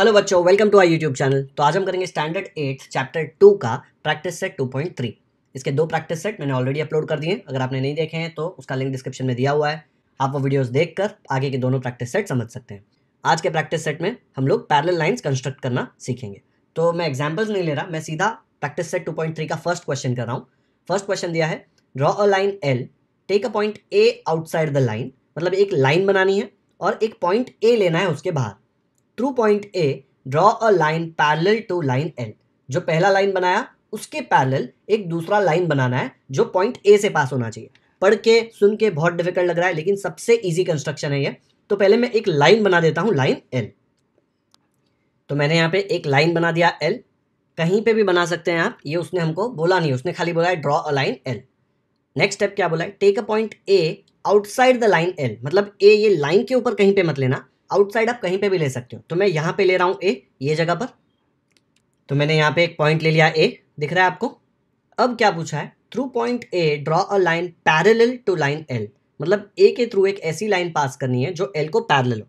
hello बच्चों welcome to our YouTube channel तो आज हम करेंगे स्टैंडर्ड एट चैप्टर टू का practice set two point three इसके दो प्रैक्टिस सेट मैंने ऑलरेडी अपलोड कर दिए अगर आपने नहीं देखे हैं तो उसका लिंक डिस्क्रिप्शन में दिया हुआ है आप वो वीडियोस देखकर आगे के दोनों प्रैक्टिस सेट समझ सकते हैं आज के प्रैक्टिस सेट में हम लोग पैरल लाइन्स कंस्ट्रक्ट करना सीखेंगे तो मैं एग्जाम्पल्स नहीं ले रहा मैं सीधा practice set two point three का फर्स्ट क्वेश्चन कर रहा हूँ फर्स्ट क्वेश्चन दिया है draw a line L take a point A outside the line मतलब एक लाइन बनानी है और एक पॉइंट ए लेना है उसके बाहर through point A draw a line parallel to line L जो पहला लाइन बनाया उसके पैरेलल एक दूसरा लाइन बनाना है जो पॉइंट ए से पास होना चाहिए पढ़ के सुन के बहुत डिफिकल्ट लग रहा है लेकिन सबसे इजी कंस्ट्रक्शन है ये तो पहले मैं एक लाइन बना देता हूँ लाइन एल तो मैंने यहाँ पे एक लाइन बना दिया एल कहीं पे भी बना सकते हैं आप ये उसने हमको बोला नहीं उसने खाली बोला है draw a line L next step क्या बोला है take a point A outside the line L मतलब ए ये लाइन के ऊपर कहीं पे मत लेना आउटसाइड आप कहीं पे भी ले सकते हो तो मैं यहाँ पे ले रहा हूँ ए ये जगह पर तो मैंने यहाँ पे एक पॉइंट ले लिया ए दिख रहा है आपको अब क्या पूछा है through point A draw a line parallel to line L मतलब ए के थ्रू एक ऐसी लाइन पास करनी है जो एल को पैरेलल हो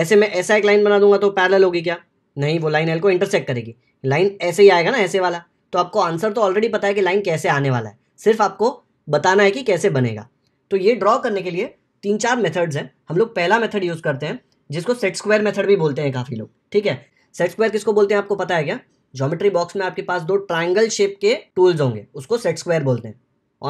ऐसे मैं ऐसा एक लाइन बना दूंगा तो पैरेलल होगी क्या नहीं वो लाइन एल को इंटरसेक्ट करेगी लाइन ऐसे ही आएगा ना ऐसे वाला तो आपको आंसर तो ऑलरेडी पता है कि लाइन कैसे आने वाला है सिर्फ आपको बताना है कि कैसे बनेगा तो ये ड्रॉ करने के लिए तीन चार मेथड्स हैं हम लोग पहला मेथड यूज़ करते हैं जिसको सेट स्क्वायर मेथड भी बोलते हैं काफ़ी लोग ठीक है सेट स्क्वायर किसको बोलते हैं आपको पता है क्या ज्योमेट्री बॉक्स में आपके पास दो ट्राइंगल शेप के टूल्स होंगे उसको सेट स्क्वायर बोलते हैं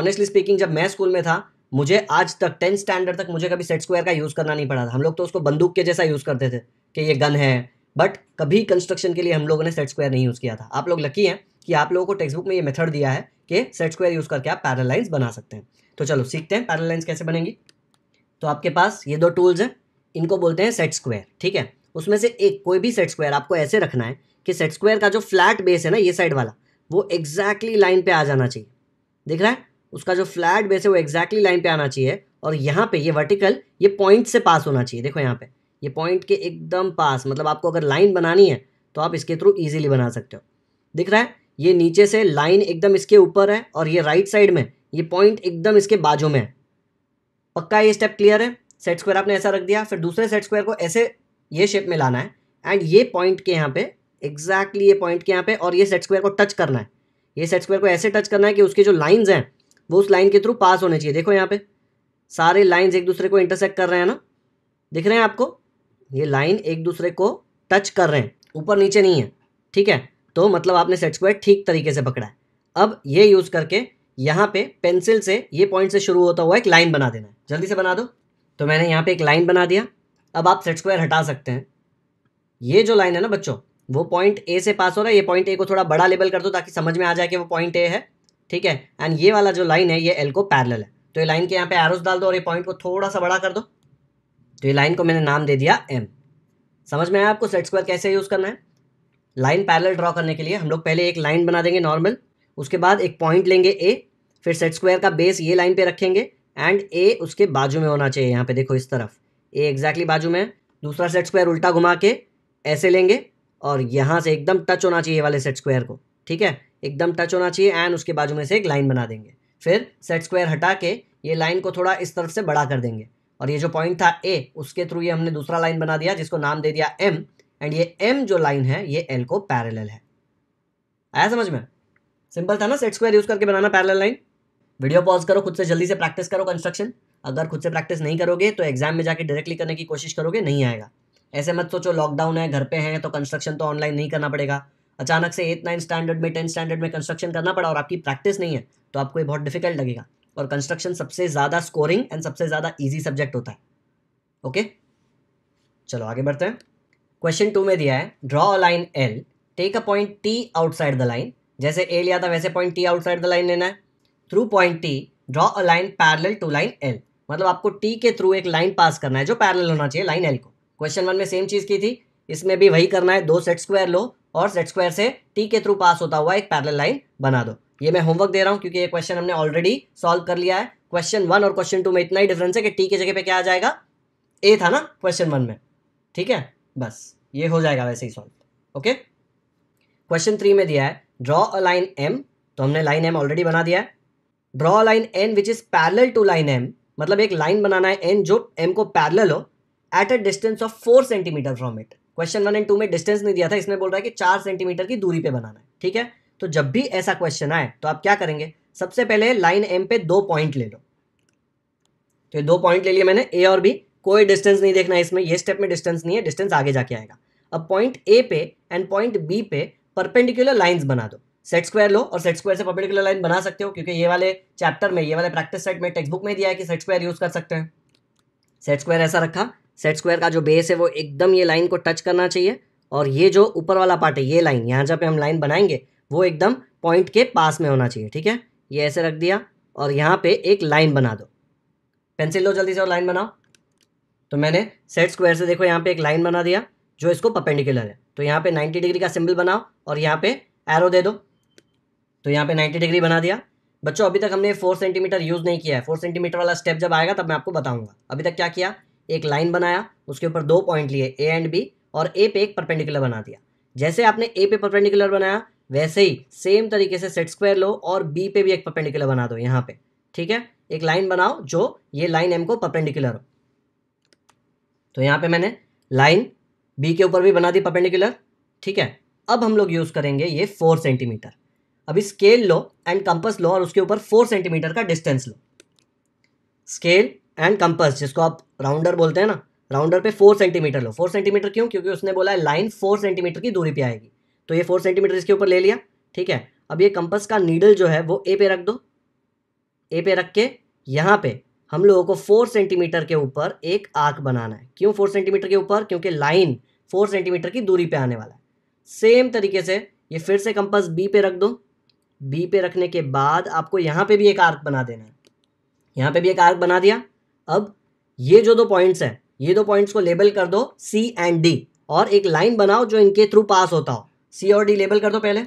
ऑनेस्टली स्पीकिंग जब मैं स्कूल में था मुझे आज तक टेंथ स्टैंडर्ड तक मुझे कभी सेट स्क्वायर का यूज़ करना नहीं पड़ा था हम लोग तो उसको बंदूक के जैसा यूज़ करते थे कि ये गन है बट कभी कंस्ट्रक्शन के लिए हम लोगों ने सेट स्क्वायर नहीं यूज़ किया था आप लोग लकी हैं कि आप लोगों को टेक्स्ट बुक में ये मेथड दिया है कि सेट स्क्वायर यूज़ करके आप पैरालाइंस बना सकते हैं तो चलो सीखते हैं पैरालाइंस लाइन्स कैसे बनेंगी तो आपके पास ये दो टूल्स हैं इनको बोलते हैं सेट स्क्वायर ठीक है उसमें से एक कोई भी सेट स्क्वायर आपको ऐसे रखना है कि सेट स्क्वायर का जो फ्लैट बेस है ना ये साइड वाला वो एग्जैक्टली लाइन पे आ जाना चाहिए दिख रहा है उसका जो फ्लैट बेस है वो एग्जैक्टली लाइन पे आना चाहिए और यहाँ पे ये वर्टिकल ये पॉइंट से पास होना चाहिए देखो यहाँ पे ये पॉइंट के एकदम पास मतलब आपको अगर लाइन बनानी है तो आप इसके थ्रू ईजिली बना सकते हो दिख रहा है ये नीचे से लाइन एकदम इसके ऊपर है और ये राइट साइड में ये पॉइंट एकदम इसके बाजू में है पक्का ये स्टेप क्लियर है सेट स्क्वायर आपने ऐसा रख दिया फिर दूसरे सेट स्क्वायर को ऐसे ये शेप में लाना है एंड ये पॉइंट के यहाँ पे एग्जैक्टली ये पॉइंट के यहाँ पे और ये सेट स्क्वायर को टच करना है ये सेट स्क्वायर को ऐसे टच करना है कि उसके जो लाइन्स हैं वो उस लाइन के थ्रू पास होने चाहिए देखो यहाँ पे सारे लाइन्स एक दूसरे को इंटरसेक्ट कर रहे हैं ना दिख रहे हैं आपको ये लाइन एक दूसरे को टच कर रहे हैं ऊपर नीचे नहीं है ठीक है तो मतलब आपने सेट स्क्वायर ठीक तरीके से पकड़ा है अब ये यूज़ करके यहाँ पे पेंसिल से ये पॉइंट से शुरू होता हुआ एक लाइन बना देना है जल्दी से बना दो तो मैंने यहाँ पे एक लाइन बना दिया अब आप सेट स्क्वायर हटा सकते हैं ये जो लाइन है ना बच्चों वो पॉइंट ए से पास हो रहा है ये पॉइंट ए को थोड़ा बड़ा लेबल कर दो ताकि समझ में आ जाए कि वो पॉइंट ए है ठीक है एंड ये वाला जो लाइन है ये एल को पैरल है तो ये लाइन के यहाँ पे एरोस डाल दो और ये पॉइंट को थोड़ा सा बड़ा कर दो तो ये लाइन को मैंने नाम दे दिया एम समझ में आया आपको सेट स्क्वायर कैसे यूज़ करना है लाइन पैरल ड्रॉ करने के लिए हम लोग पहले एक लाइन बना देंगे नॉर्मल उसके बाद एक पॉइंट लेंगे ए फिर सेट स्क्वायर का बेस ये लाइन पे रखेंगे एंड ए उसके बाजू में होना चाहिए यहाँ पे देखो इस तरफ ए एग्जैक्टली बाजू में है दूसरा सेट स्क्वायर उल्टा घुमा के ऐसे लेंगे और यहाँ से एकदम टच होना चाहिए वाले सेट स्क्वायर को ठीक है एकदम टच होना चाहिए एंड उसके बाजू में से एक लाइन बना देंगे फिर सेट स्क्वायर हटा के ये लाइन को थोड़ा इस तरफ से बड़ा कर देंगे और ये जो पॉइंट था ए उसके थ्रू ये हमने दूसरा लाइन बना दिया जिसको नाम दे दिया एम एंड ये एम जो लाइन है ये एल को पैरेलल है आया समझ में सिंपल था ना सेट स्क्वायर यूज़ करके बनाना पैरेलल लाइन वीडियो पॉज करो खुद से जल्दी से प्रैक्टिस करो कंस्ट्रक्शन अगर खुद से प्रैक्टिस नहीं करोगे तो एग्जाम में जाके डायरेक्टली करने की कोशिश करोगे नहीं आएगा ऐसे मत सोचो लॉकडाउन है घर पे हैं तो कंस्ट्रक्शन तो ऑनलाइन नहीं करना पड़ेगा अचानक से एट नाइन स्टैंडर्ड में टेंथ स्टैंडर्ड में कंस्ट्रक्शन करना पड़ा और आपकी प्रैक्टिस नहीं है तो आपको ये बहुत डिफिकल्ट लगेगा और कंस्ट्रक्शन सबसे ज़्यादा स्कोरिंग एंड सबसे ज़्यादा ईजी सब्जेक्ट होता है ओके चलो आगे बढ़ते हैं क्वेश्चन टू में दिया है draw a line L take a point T outside the line जैसे ए लिया था वैसे point T outside the line लेना है through point T draw a line parallel to line L मतलब आपको टी के थ्रू एक लाइन पास करना है जो पैरल होना चाहिए लाइन एल को क्वेश्चन वन में सेम चीज़ की थी इसमें भी वही करना है दो सेट स्क्वायर लो और सेट स्क्वायर से टी के थ्रू पास होता हुआ एक पैरल लाइन बना दो ये मैं होमवर्क दे रहा हूँ क्योंकि ये क्वेश्चन हमने ऑलरेडी सॉल्व कर लिया है क्वेश्चन वन और क्वेश्चन टू में इतना ही डिफरेंस है कि टी के जगह पे क्या आ जाएगा ए था ना क्वेश्चन वन में ठीक है बस ये हो जाएगा वैसे ही सॉल्व ओके क्वेश्चन थ्री में दिया है ड्रॉ अ लाइन एम तो हमने लाइन एम ऑलरेडी बना दिया है draw line N which is parallel to line M मतलब एक लाइन बनाना है एन जो एम को पैरल हो at a distance of four centimetre from it question one and two में डिस्टेंस नहीं दिया था इसमें बोल रहा है कि चार सेंटीमीटर की दूरी पे बनाना है ठीक है तो जब भी ऐसा क्वेश्चन आए तो आप क्या करेंगे सबसे पहले लाइन एम पे दो पॉइंट ले लो तो ये दो पॉइंट ले लिए मैंने ए और बी कोई डिस्टेंस नहीं देखना है इसमें ये स्टेप में डिस्टेंस नहीं है डिस्टेंस आगे जाके आएगा अब पॉइंट ए पे एंड पॉइंट बी पे परपेंडिकुलर लाइंस बना दो सेट स्क्वायर लो और सेट स्क्वायर से पर्पेडिकुलर लाइन बना सकते हो क्योंकि ये वाले चैप्टर में ये वाले प्रैक्टिस सेट में टेक्स्ट बुक में दिया है कि सेट स्क्वायर यूज़ कर सकते हैं सेट स्क्वायर ऐसा रखा सेट स्क्वायर का जो बेस है वो एकदम ये लाइन को टच करना चाहिए और ये जो ऊपर वाला पार्ट है ये लाइन यहाँ जहाँ पे हम लाइन बनाएंगे वो एकदम पॉइंट के पास में होना चाहिए ठीक है ये ऐसे रख दिया और यहाँ पे एक लाइन बना दो पेंसिल लो जल्दी से और लाइन बनाओ तो मैंने सेट स्क्वायर से देखो यहाँ पे एक लाइन बना दिया जो इसको पपेंडिकुलर है तो यहाँ पे 90 डिग्री का सिंबल बनाओ और यहाँ पे एरो दे दो तो यहाँ पे 90 डिग्री बना दिया बच्चों अभी तक हमने फोर सेंटीमीटर यूज़ नहीं किया है फोर सेंटीमीटर वाला स्टेप जब आएगा तब मैं आपको बताऊंगा अभी तक क्या किया एक लाइन बनाया उसके ऊपर दो पॉइंट लिए ए एंड बी और ए पे एक परपेंडिकुलर बना दिया जैसे आपने ए पे परपेंडिकुलर बनाया वैसे ही सेम तरीके से सेट स्क्वायर लो और बी पे भी एक परपेंडिकुलर बना दो यहाँ पे ठीक है एक लाइन बनाओ जो ये लाइन एम को परपेंडिकुलर हो तो यहाँ पे मैंने लाइन बी के ऊपर भी बना दी परपेंडिकुलर ठीक है अब हम लोग यूज़ करेंगे ये फोर सेंटीमीटर अभी स्केल लो एंड कंपस लो और उसके ऊपर फोर सेंटीमीटर का डिस्टेंस लो स्केल एंड कंपस जिसको आप राउंडर बोलते हैं ना राउंडर पे फोर सेंटीमीटर लो फोर सेंटीमीटर क्यों क्योंकि उसने बोला है लाइन फोर सेंटीमीटर की दूरी पे आएगी तो ये फोर सेंटीमीटर इसके ऊपर ले लिया ठीक है अब ये कंपस का नीडल जो है वो ए पे रख दो ए पे रख के यहाँ पे हम लोगों को फोर सेंटीमीटर के ऊपर एक आर्क बनाना है क्यों फोर सेंटीमीटर के ऊपर क्योंकि लाइन फोर सेंटीमीटर की दूरी पर आने वाला है सेम तरीके से ये फिर से कंपस बी पे रख दो बी पे रखने के बाद आपको यहाँ पे भी एक आर्क बना देना है यहाँ पे भी एक आर्क बना दिया अब ये जो दो पॉइंट्स हैं ये दो पॉइंट्स को लेबल कर दो सी एंड डी और एक लाइन बनाओ जो इनके थ्रू पास होता हो सी और डी लेबल कर दो पहले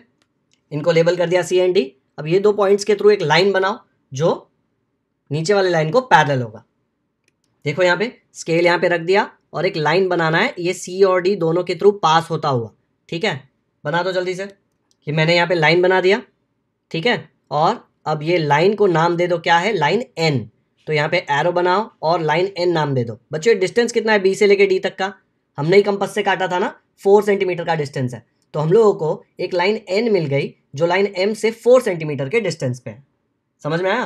इनको लेबल कर दिया सी एंड डी अब ये दो पॉइंट्स के थ्रू एक लाइन बनाओ जो नीचे वाले लाइन को पैरल होगा देखो यहाँ पे स्केल यहाँ पे रख दिया और एक लाइन बनाना है ये सी और डी दोनों के थ्रू पास होता हुआ ठीक है बना दो जल्दी से कि मैंने यहाँ पे लाइन बना दिया ठीक है और अब ये लाइन को नाम दे दो क्या है लाइन एन तो यहाँ पे एरो बनाओ और लाइन एन नाम दे दो बच्चों डिस्टेंस कितना है बी से लेके डी तक का हमने ही कंपस से काटा था ना फोर सेंटीमीटर का डिस्टेंस है तो हम लोगों को एक लाइन एन मिल गई जो लाइन एम से फोर सेंटीमीटर के डिस्टेंस पे है समझ में आया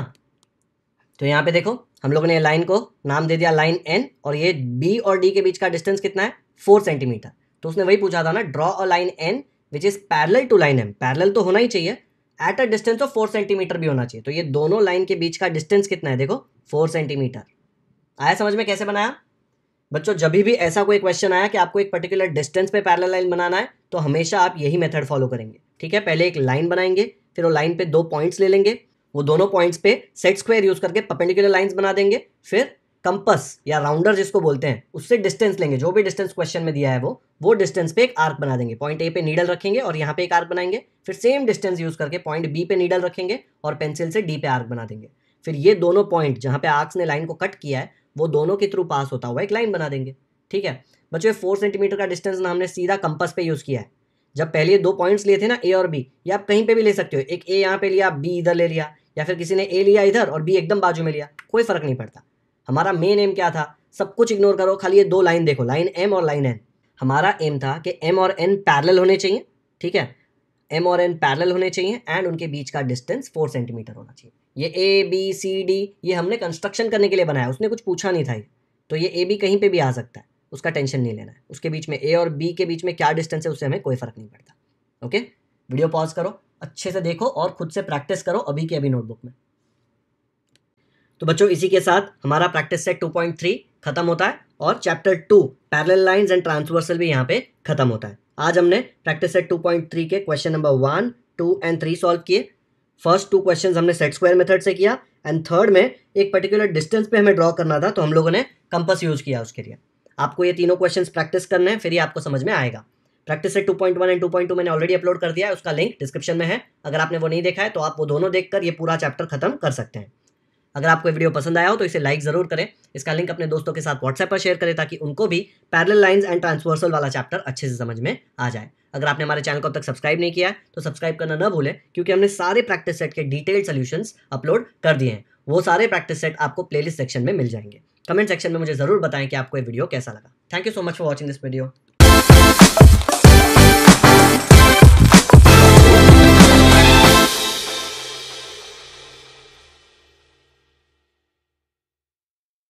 तो यहाँ पे देखो हम लोगों ने लाइन को नाम दे दिया लाइन एन और ये बी और डी के बीच का डिस्टेंस कितना है फोर सेंटीमीटर तो उसने वही पूछा था ना draw a line N which is parallel to line M parallel तो होना ही चाहिए at a distance of four centimetre भी होना चाहिए तो ये दोनों लाइन के बीच का डिस्टेंस कितना है देखो फोर सेंटीमीटर आया समझ में कैसे बनाया बच्चों जब भी ऐसा कोई क्वेश्चन आया कि आपको एक पर्टिकुलर डिस्टेंस पे पैरल लाइन बनाना है तो हमेशा आप यही मेथड फॉलो करेंगे ठीक है पहले एक लाइन बनाएंगे फिर वो लाइन पे दो पॉइंट्स ले लेंगे वो दोनों पॉइंट्स पे सेट स्क्वायर यूज करके पर्पेंडिकुलर लाइंस बना देंगे फिर कंपस या राउंडर जिसको बोलते हैं उससे डिस्टेंस लेंगे जो भी डिस्टेंस क्वेश्चन में दिया है वो वो डिस्टेंस पे एक आर्क बना देंगे पॉइंट ए पे नीडल रखेंगे और यहाँ पे एक आर्क बनाएंगे फिर सेम डिस्टेंस यूज करके पॉइंट बी पे नीडल रखेंगे और पेंसिल से डी पे आर्क बना देंगे फिर ये दोनों पॉइंट जहाँ पे आर्क्स ने लाइन को कट किया है वो दोनों के थ्रू पास होता हुआ एक लाइन बना देंगे ठीक है बच्चों फोर सेंटीमीटर का डिस्टेंस ना हमने सीधा कंपस पे यूज़ किया है जब पहले दो पॉइंट्स लिए थे ना ए और बी ये आप कहीं पे भी ले सकते हो एक ए यहाँ पे लिया बी इधर ले लिया या फिर किसी ने ए लिया इधर और बी एकदम बाजू में लिया कोई फर्क नहीं पड़ता हमारा मेन एम क्या था सब कुछ इग्नोर करो खाली ये दो लाइन देखो लाइन एम और लाइन एन हमारा एम था कि एम और एन पैरेलल होने चाहिए ठीक है एम और एन पैरेलल होने चाहिए एंड उनके बीच का डिस्टेंस फोर सेंटीमीटर होना चाहिए ये ए बी सी डी ये हमने कंस्ट्रक्शन करने के लिए बनाया उसने कुछ पूछा नहीं था ये तो ये ए बी कहीं पे भी आ सकता है उसका टेंशन नहीं लेना है उसके बीच में ए और बी के बीच में क्या डिस्टेंस है उससे हमें कोई फ़र्क नहीं पड़ता ओके वीडियो पॉज करो अच्छे से देखो और खुद से प्रैक्टिस करो अभी के अभी नोटबुक में तो बच्चों इसी के साथ हमारा प्रैक्टिस सेट 2.3 खत्म होता है और chapter two parallel lines and transversal भी यहाँ पे खत्म होता है आज हमने प्रैक्टिस सेट 2.3 के question number one two and three solve किए फर्स्ट टू क्वेश्चन हमने सेट स्क्वायर मेथड से किया एंड थर्ड में एक पर्टिकुलर डिस्टेंस पे हमें ड्रॉ करना था तो हम लोगों ने कंपस यूज किया उसके लिए आपको ये तीनों क्वेश्चन प्रैक्टिस करने हैं फिर ही आपको समझ में आएगा प्रैक्टिस से 2.1 एंड 2.2 मैंने ऑलरेडी अपलोड कर दिया है उसका लिंक डिस्क्रिप्शन में है अगर आपने वो नहीं देखा है तो आप वो दोनों देखकर ये पूरा चैप्टर खत्म कर सकते हैं अगर आपको वीडियो पसंद आया हो तो इसे लाइक ज़रूर करें इसका लिंक अपने दोस्तों के साथ व्हाट्सएप पर शेयर करें ताकि उनको भी पैरल लाइन्स एंड ट्रांसवर्सल वाला चैप्टर अच्छे से समझ में आ जाए अगर आपने हमारे चैनल को अब तक सब्सक्राइब नहीं किया तो सब्सक्राइब करना न भूलें क्योंकि हमने सारे प्रैक्टिस सेट के डिटेल्ड सोल्यूशन अपलोड कर दिए हैं वो सारे प्रैक्टिस सेट आपको प्लेलिस्ट सेक्शन में मिल जाएंगे कमेंट सेक्शन में मुझे ज़रूर बताएं कि आपको ये वीडियो कैसा लगा thank you so much for watching this video